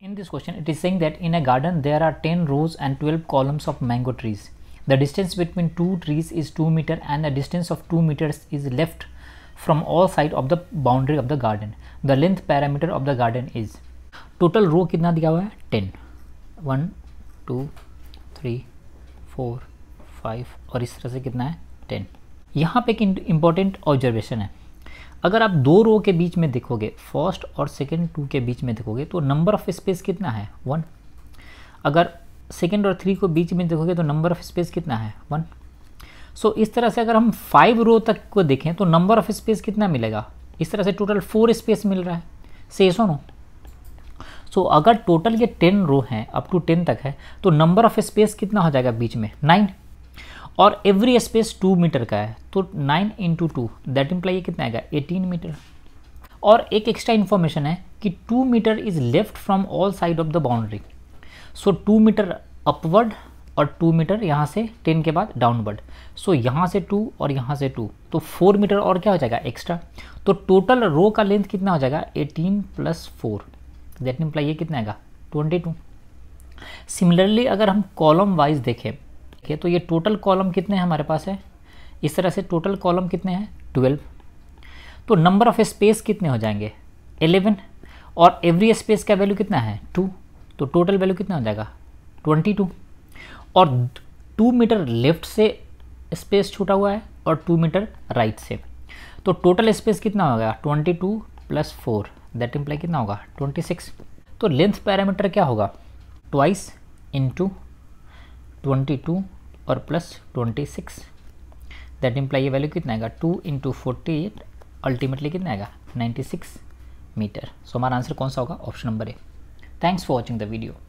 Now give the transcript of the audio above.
In this question, it is saying that in a garden there are 10 rows and 12 columns of mango trees. The distance between two trees is 2 meter and a distance of 2 meters is left from all sides of the boundary of the garden. The length parameter of the garden is. Total रो कितना दिया हुआ है 10. 1, 2, 3, 4, 5 और इस तरह से कितना है 10. यहाँ पे एक इम्पॉर्टेंट ऑब्जर्वेशन है अगर आप दो रो के बीच में देखोगे फर्स्ट और सेकेंड टू के बीच में देखोगे तो नंबर ऑफ स्पेस कितना है वन अगर सेकेंड और थ्री को बीच में देखोगे तो नंबर ऑफ स्पेस कितना है वन सो so, इस तरह से अगर हम फाइव रो तक को देखें तो नंबर ऑफ स्पेस कितना मिलेगा इस तरह से टोटल फोर स्पेस मिल रहा है से नो सो अगर टोटल ये टेन रो हैं अप टू टेन तक है तो नंबर ऑफ स्पेस कितना हो जाएगा बीच में नाइन और एवरी स्पेस टू मीटर का है तो nine into two that imply कितना आएगा एटीन मीटर और एक एक्स्ट्रा इन्फॉर्मेशन है कि two metre is left from all side of the boundary so two metre upward और टू मीटर यहाँ से टेन के बाद डाउनवर्ड सो so, यहाँ से टू और यहाँ से टू तो फोर मीटर और क्या हो जाएगा एक्स्ट्रा तो टोटल रो का लेंथ कितना हो जाएगा eighteen plus four that imply ये कितना आएगा ट्वेंटी टू सिमिलरली अगर हम कॉलम वाइज देखें ठीक है तो ये टोटल कॉलम कितने हैं हमारे पास है इस तरह से टोटल कॉलम कितने हैं ट्वेल्व तो नंबर ऑफ स्पेस कितने हो जाएंगे एलेवन और एवरी स्पेस का वैल्यू कितना है टू तो टोटल वैल्यू कितना हो जाएगा ट्वेंटी टू और टू मीटर लेफ्ट से स्पेस छूटा हुआ है और टू मीटर राइट से तो टोटल स्पेस कितना होगा twenty two plus four that imply कितना होगा ट्वेंटी सिक्स तो लेंथ पैरामीटर क्या होगा ट्वाइस इंटू ट्वेंटी टू और plus twenty six that imply ये वैल्यू कितना आएगा two into forty eight ultimately कितना आएगा नाइन्टी सिक्स मीटर सो हमारा आंसर कौन सा होगा option number A thanks for watching the video